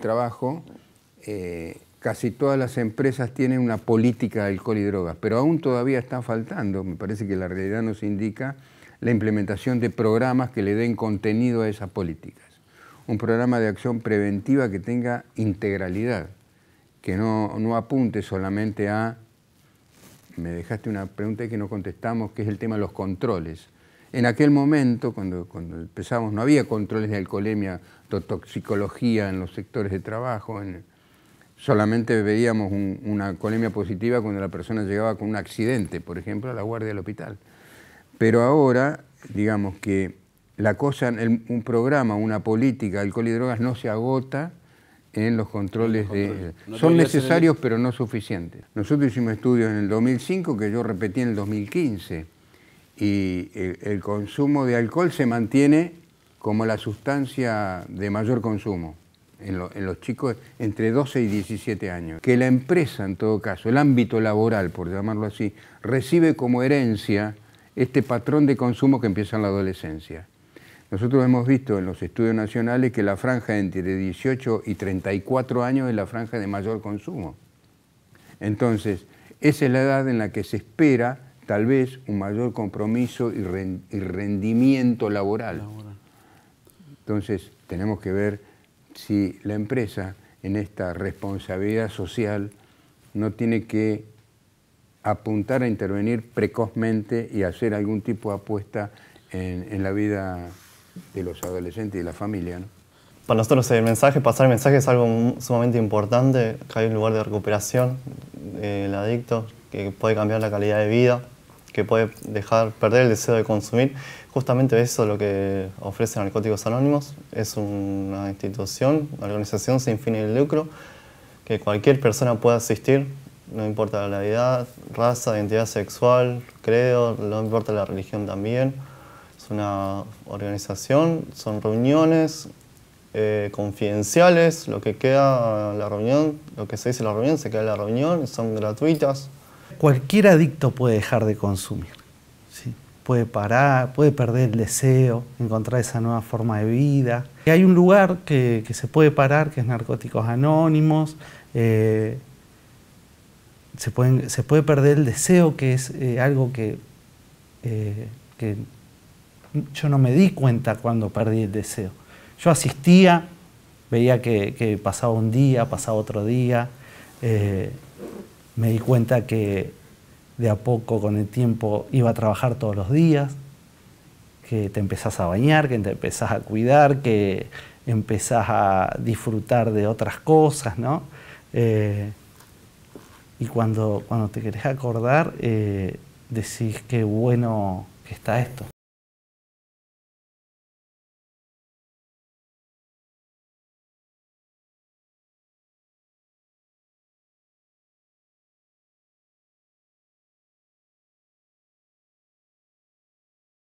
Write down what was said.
Trabajo, eh, casi todas las empresas tienen una política de alcohol y drogas, pero aún todavía está faltando, me parece que la realidad nos indica, la implementación de programas que le den contenido a esas políticas. Un programa de acción preventiva que tenga integralidad, que no, no apunte solamente a... Me dejaste una pregunta que no contestamos, que es el tema de los controles. En aquel momento, cuando, empezamos, no había controles de alcoholemia, toxicología en los sectores de trabajo. solamente veíamos una alcoholemia positiva cuando la persona llegaba con un accidente, por ejemplo, a la guardia del hospital. Pero ahora, digamos que la cosa, un programa, una política, de alcohol y drogas, no se agota en los controles de... son necesarios, pero no suficientes. Nosotros hicimos estudios en el 2005 que yo repetí en el 2015 y eh, el, consumo de alcohol se mantiene como la sustancia de mayor consumo en, en, los chicos entre 12 y 17 años. Que la empresa, en todo caso, el ámbito laboral, por llamarlo así, recibe como herencia este patrón de consumo que empieza en la adolescencia. Nosotros hemos visto en los estudios nacionales que la franja entre 18 y 34 años es la franja de mayor consumo. Entonces, esa es la edad en la que se espera tal vez un mayor compromiso y, rendimiento laboral. Entonces, tenemos que ver si la empresa en esta responsabilidad social no tiene que apuntar a intervenir precozmente y hacer algún tipo de apuesta en, la vida de los adolescentes y de la familia. Para nosotros el mensaje, pasar el mensaje es algo sumamente importante, que hay un lugar de recuperación del adicto, que puede cambiar la calidad de vida, que puede dejar perder el deseo de consumir. Justamente eso es lo que ofrece Narcóticos Anónimos. Es una institución, una organización sin fines de lucro, que cualquier persona puede asistir, no importa la edad, raza, identidad sexual, credo, no importa la religión también. Es una organización, son reuniones eh, confidenciales, lo que queda la reunión, lo que se dice en la reunión, se queda en la reunión, son gratuitas, Cualquier adicto puede dejar de consumir. ¿sí? Puede parar, puede perder el deseo, encontrar esa nueva forma de vida. hay un lugar que, se puede parar, que es Narcóticos Anónimos. Eh, se, pueden, se, puede perder el deseo, que es eh, algo eh, que, yo no me di cuenta cuando perdí el deseo. Yo asistía, veía que, pasaba un día, pasaba otro día me di cuenta que de a poco con el tiempo iba a trabajar todos los días, que te empezás a bañar, que te empezás a cuidar, que empezás a disfrutar de otras cosas, ¿no? Eh, y cuando, cuando te querés acordar, eh, decís qué bueno que está esto.